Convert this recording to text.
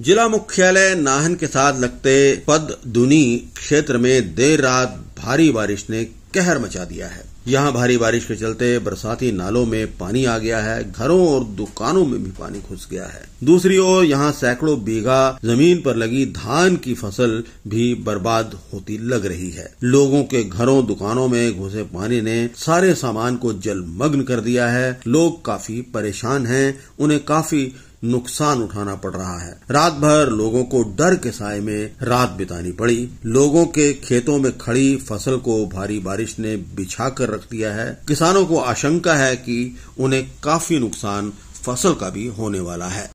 जिला मुख्यालय नाहन के साथ लगते पद दुनी क्षेत्र में देर रात भारी बारिश ने कहर मचा दिया है यहाँ भारी बारिश के चलते बरसाती नालों में पानी आ गया है घरों और दुकानों में भी पानी घुस गया है दूसरी ओर यहाँ सैकड़ों बीघा जमीन पर लगी धान की फसल भी बर्बाद होती लग रही है लोगों के घरों दुकानों में घुसे पानी ने सारे सामान को जलमग्न कर दिया है लोग काफी परेशान हैं उन्हें काफी नुकसान उठाना पड़ रहा है रात भर लोगों को डर के साय में रात बितानी पड़ी लोगों के खेतों में खड़ी फसल को भारी बारिश ने बिछा कर रख दिया है किसानों को आशंका है कि उन्हें काफी नुकसान फसल का भी होने वाला है